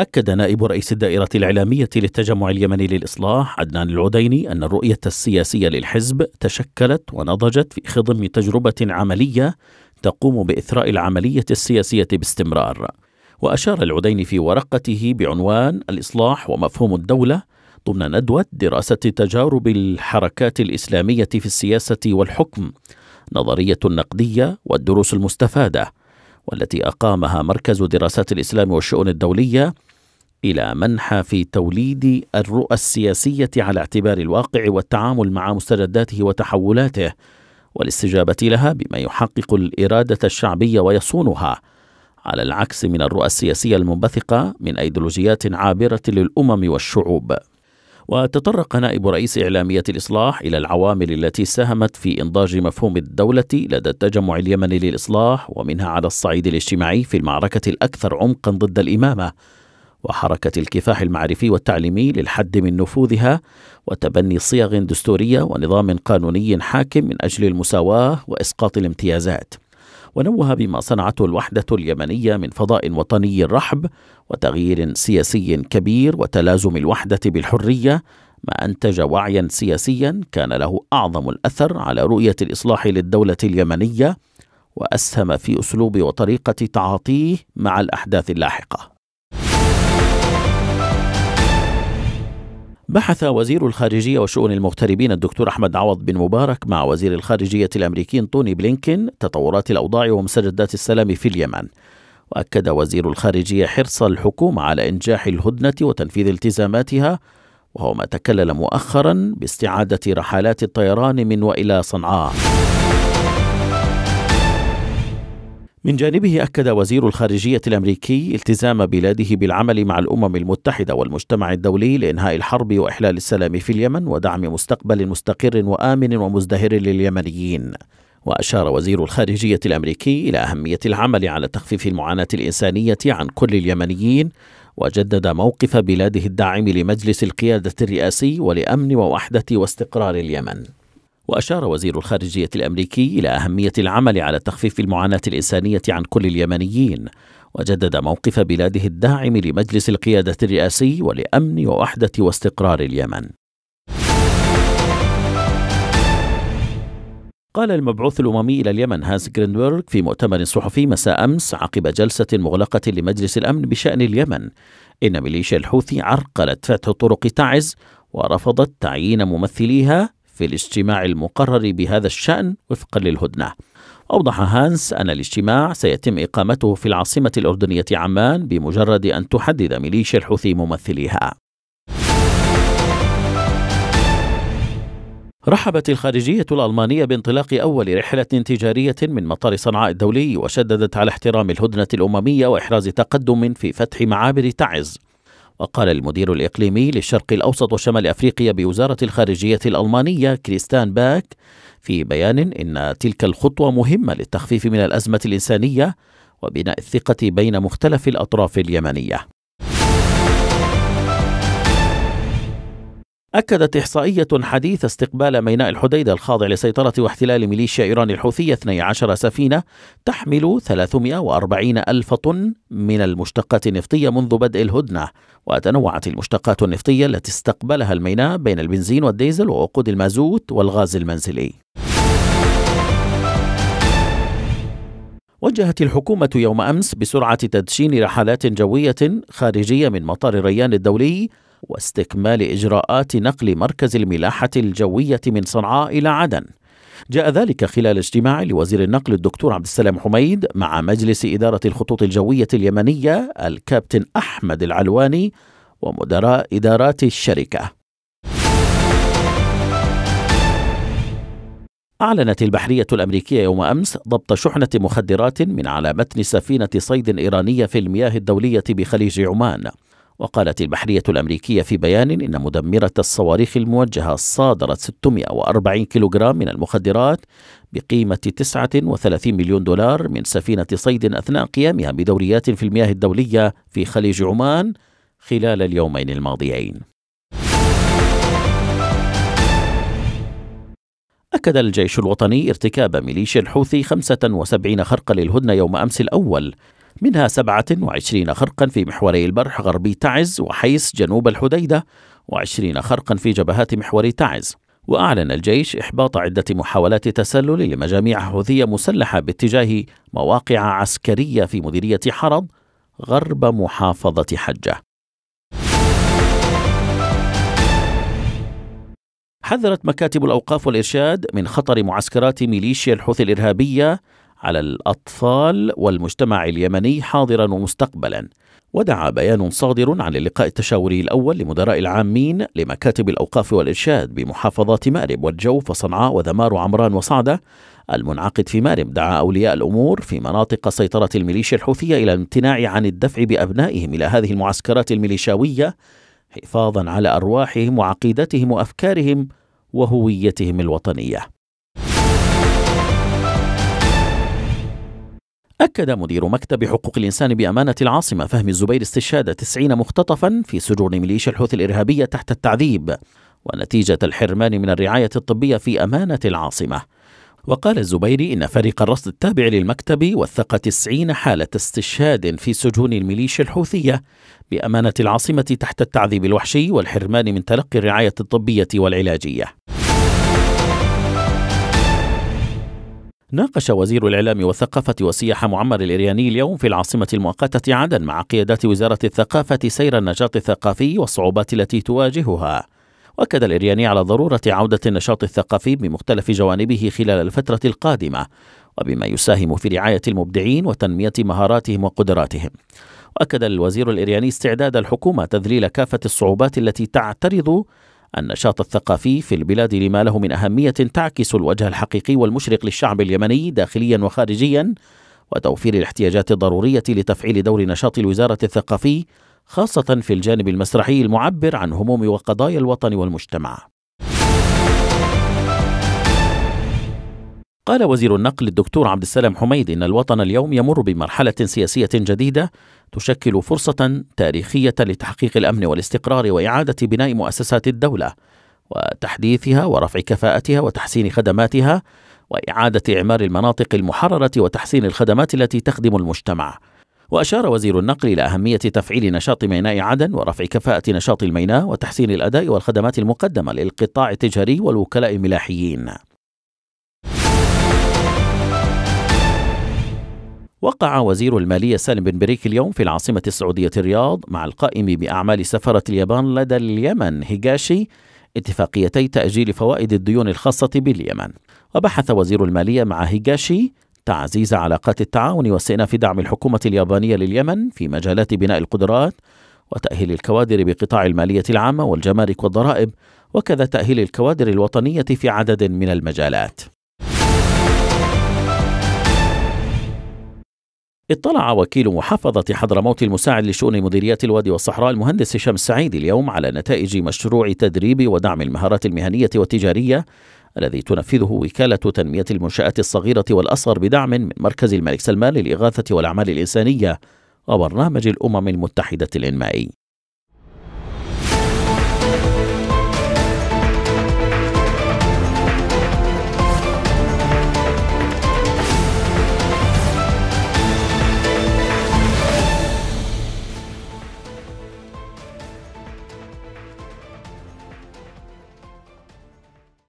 أكد نائب رئيس الدائرة الإعلامية للتجمع اليمني للإصلاح عدنان العديني أن الرؤية السياسية للحزب تشكلت ونضجت في خضم تجربة عملية تقوم بإثراء العملية السياسية باستمرار. وأشار العديني في ورقته بعنوان الإصلاح ومفهوم الدولة ضمن ندوة دراسة تجارب الحركات الإسلامية في السياسة والحكم، نظرية نقدية والدروس المستفادة. والتي أقامها مركز دراسات الإسلام والشؤون الدولية إلى منحى في توليد الرؤى السياسية على اعتبار الواقع والتعامل مع مستجداته وتحولاته والاستجابة لها بما يحقق الإرادة الشعبية ويصونها على العكس من الرؤى السياسية المنبثقة من أيديولوجيات عابرة للأمم والشعوب وتطرق نائب رئيس إعلامية الإصلاح إلى العوامل التي ساهمت في إنضاج مفهوم الدولة لدى التجمع اليمني للإصلاح ومنها على الصعيد الاجتماعي في المعركة الأكثر عمقا ضد الإمامة وحركة الكفاح المعرفي والتعليمي للحد من نفوذها وتبني صيغ دستورية ونظام قانوني حاكم من أجل المساواة وإسقاط الامتيازات ونوه بما صنعته الوحدة اليمنية من فضاء وطني رحب وتغيير سياسي كبير وتلازم الوحدة بالحرية ما أنتج وعيا سياسيا كان له أعظم الأثر على رؤية الإصلاح للدولة اليمنية وأسهم في أسلوب وطريقة تعاطيه مع الأحداث اللاحقة بحث وزير الخارجية وشؤون المغتربين الدكتور أحمد عوض بن مبارك مع وزير الخارجية الأمريكي توني بلينكين تطورات الأوضاع ومسددات السلام في اليمن وأكد وزير الخارجية حرص الحكومة على إنجاح الهدنة وتنفيذ التزاماتها وهو ما تكلل مؤخرا باستعادة رحلات الطيران من وإلى صنعاء من جانبه أكد وزير الخارجية الأمريكي التزام بلاده بالعمل مع الأمم المتحدة والمجتمع الدولي لإنهاء الحرب وإحلال السلام في اليمن ودعم مستقبل مستقر وآمن ومزدهر لليمنيين. وأشار وزير الخارجية الأمريكي إلى أهمية العمل على تخفيف المعاناة الإنسانية عن كل اليمنيين وجدد موقف بلاده الداعم لمجلس القيادة الرئاسي ولأمن ووحدة واستقرار اليمن وأشار وزير الخارجية الأمريكي إلى أهمية العمل على تخفيف المعاناة الإنسانية عن كل اليمنيين وجدد موقف بلاده الداعم لمجلس القيادة الرئاسي ولأمن ووحدة واستقرار اليمن قال المبعوث الأممي إلى اليمن هانس جرينبرغ في مؤتمر صحفي مساء أمس عقب جلسة مغلقة لمجلس الأمن بشأن اليمن إن ميليشيا الحوثي عرقلت فتح طرق تعز ورفضت تعيين ممثليها في الاجتماع المقرر بهذا الشأن وفقا للهدنة أوضح هانس أن الاجتماع سيتم إقامته في العاصمة الأردنية عمان بمجرد أن تحدد ميليشيا الحوثي ممثليها رحبت الخارجية الألمانية بانطلاق أول رحلة تجارية من مطار صنعاء الدولي وشددت على احترام الهدنة الأممية وإحراز تقدم في فتح معابر تعز وقال المدير الإقليمي للشرق الأوسط وشمال أفريقيا بوزارة الخارجية الألمانية كريستان باك في بيان إن تلك الخطوة مهمة للتخفيف من الأزمة الإنسانية وبناء الثقة بين مختلف الأطراف اليمنية أكدت إحصائية حديثة استقبال ميناء الحديدة الخاضع لسيطرة واحتلال ميليشيا إيران الحوثية 12 سفينة تحمل 340 ألف طن من المشتقات النفطية منذ بدء الهدنة وتنوعت المشتقات النفطية التي استقبلها الميناء بين البنزين والديزل ووقود المازوت والغاز المنزلي وجهت الحكومة يوم أمس بسرعة تدشين رحلات جوية خارجية من مطار الريان الدولي واستكمال إجراءات نقل مركز الملاحة الجوية من صنعاء إلى عدن جاء ذلك خلال اجتماع لوزير النقل الدكتور عبد السلام حميد مع مجلس إدارة الخطوط الجوية اليمنية الكابتن أحمد العلواني ومدراء إدارات الشركة أعلنت البحرية الأمريكية يوم أمس ضبط شحنة مخدرات من على متن سفينة صيد إيرانية في المياه الدولية بخليج عمان وقالت البحرية الأمريكية في بيان إن مدمرة الصواريخ الموجهة صادرت 640 كيلوغرام من المخدرات بقيمة 39 مليون دولار من سفينة صيد أثناء قيامها بدوريات في المياه الدولية في خليج عمان خلال اليومين الماضيين أكد الجيش الوطني ارتكاب ميليشيا الحوثي 75 خرقا للهدنة يوم أمس الأول منها 27 خرقا في محوري البرح غربي تعز وحيس جنوب الحديدة و20 خرقا في جبهات محوري تعز وأعلن الجيش إحباط عدة محاولات تسلل لمجاميع حوثية مسلحة باتجاه مواقع عسكرية في مديرية حرض غرب محافظة حجة حذرت مكاتب الأوقاف والإرشاد من خطر معسكرات ميليشيا الحوثي الإرهابية على الأطفال والمجتمع اليمني حاضرا ومستقبلا ودعا بيان صادر عن اللقاء التشاوري الأول لمدراء العامين لمكاتب الأوقاف والإرشاد بمحافظات مأرب والجوف وصنعاء وذمار وعمران وصعدة المنعقد في مأرب دعا أولياء الأمور في مناطق سيطرة الميليشيا الحوثية إلى الامتناع عن الدفع بأبنائهم إلى هذه المعسكرات الميليشاوية حفاظا على أرواحهم وعقيدتهم وأفكارهم وهويتهم الوطنية أكد مدير مكتب حقوق الإنسان بأمانة العاصمة فهمي الزبير استشهاد 90 مختطفا في سجون ميليشيا الحوثي الإرهابية تحت التعذيب ونتيجة الحرمان من الرعاية الطبية في أمانة العاصمة وقال الزبيري إن فريق الرصد التابع للمكتب وثق 90 حالة استشهاد في سجون الميليشيا الحوثية بأمانة العاصمة تحت التعذيب الوحشي والحرمان من تلقي الرعاية الطبية والعلاجية ناقش وزير الإعلام والثقافة والسياحة معمر الإرياني اليوم في العاصمة المؤقتة عدن مع قيادات وزارة الثقافة سير النشاط الثقافي والصعوبات التي تواجهها وأكد الإرياني على ضرورة عودة النشاط الثقافي بمختلف جوانبه خلال الفترة القادمة وبما يساهم في رعاية المبدعين وتنمية مهاراتهم وقدراتهم وأكد الوزير الإرياني استعداد الحكومة تذليل كافة الصعوبات التي تعترض النشاط الثقافي في البلاد لما له من أهمية تعكس الوجه الحقيقي والمشرق للشعب اليمني داخليا وخارجيا وتوفير الاحتياجات الضرورية لتفعيل دور نشاط الوزارة الثقافي خاصة في الجانب المسرحي المعبر عن هموم وقضايا الوطن والمجتمع قال وزير النقل الدكتور عبد السلام حميد إن الوطن اليوم يمر بمرحلة سياسية جديدة تشكل فرصة تاريخية لتحقيق الأمن والاستقرار وإعادة بناء مؤسسات الدولة وتحديثها ورفع كفاءتها وتحسين خدماتها وإعادة إعمار المناطق المحررة وتحسين الخدمات التي تخدم المجتمع. وأشار وزير النقل إلى أهمية تفعيل نشاط ميناء عدن ورفع كفاءة نشاط الميناء وتحسين الأداء والخدمات المقدمة للقطاع التجاري والوكلاء الملاحيين. وقع وزير المالية سالم بن بريك اليوم في العاصمة السعودية الرياض مع القائم بأعمال سفارة اليابان لدى اليمن هيغاشي اتفاقيتي تأجيل فوائد الديون الخاصة باليمن وبحث وزير المالية مع هيغاشي تعزيز علاقات التعاون واستئناف دعم الحكومة اليابانية لليمن في مجالات بناء القدرات وتأهيل الكوادر بقطاع المالية العامة والجمارك والضرائب وكذا تأهيل الكوادر الوطنية في عدد من المجالات اطلع وكيل محافظة حضرموت المساعد لشؤون مديرية الوادي والصحراء المهندس هشام السعيد اليوم على نتائج مشروع تدريب ودعم المهارات المهنية والتجارية الذي تنفذه وكالة تنمية المنشآت الصغيرة والأصغر بدعم من مركز الملك سلمان للإغاثة والأعمال الإنسانية وبرنامج الأمم المتحدة الإنمائي